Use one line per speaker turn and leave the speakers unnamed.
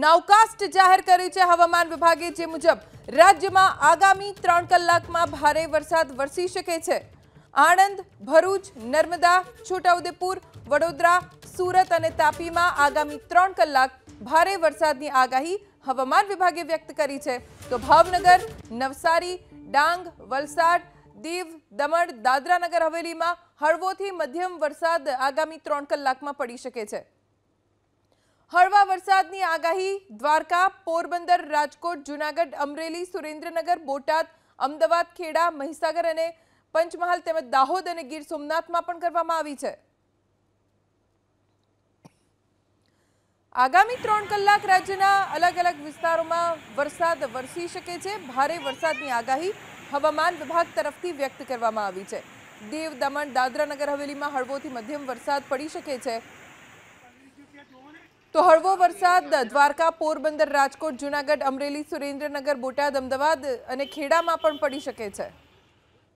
નવકાસ્ટ જાહેર કર્યું છે હવામાન વિભાગે જે મુજબ રાજ્યમાં આગામી ત્રણ કલાકમાં ભારે વરસાદ વરસી શકે છે આણંદ ભરૂચ નર્મદા છોટાઉદેપુર વડોદરા સુરત અને તાપીમાં આગામી ત્રણ કલાક ભારે વરસાદની આગાહી હવામાન વિભાગે વ્યક્ત કરી છે તો ભાવનગર નવસારી ડાંગ વલસાડ દીવ દમણ દાદરાનગર હવેલીમાં હળવોથી મધ્યમ વરસાદ આગામી ત્રણ કલાકમાં પડી શકે છે હળવા વરસાદની આગાહી દ્વારકા પોરબંદર રાજકોટ જૂનાગઢ અમરેલી સુરેન્દ્રનગર બોટાદ અમદાવાદ ખેડા મહીસાગર અને પંચમહાલ તેમજ દાહોદ અને ગીર સોમનાથમાં પણ કરવામાં આવી છે આગામી ત્રણ કલાક રાજ્યના અલગ અલગ વિસ્તારોમાં વરસાદ વરસી શકે છે ભારે વરસાદની આગાહી હવામાન વિભાગ તરફથી વ્યક્ત કરવામાં આવી છે દેવ દમણ દાદરા નગર હવેલીમાં હળવોથી મધ્યમ વરસાદ પડી શકે છે તો હળવો વરસાદ દ્વારકા પોરબંદર રાજકોટ જૂનાગઢ અમરેલી સુરેન્દ્રનગર બોટાદ અમદાવાદ અને ખેડામાં પણ પડી શકે છે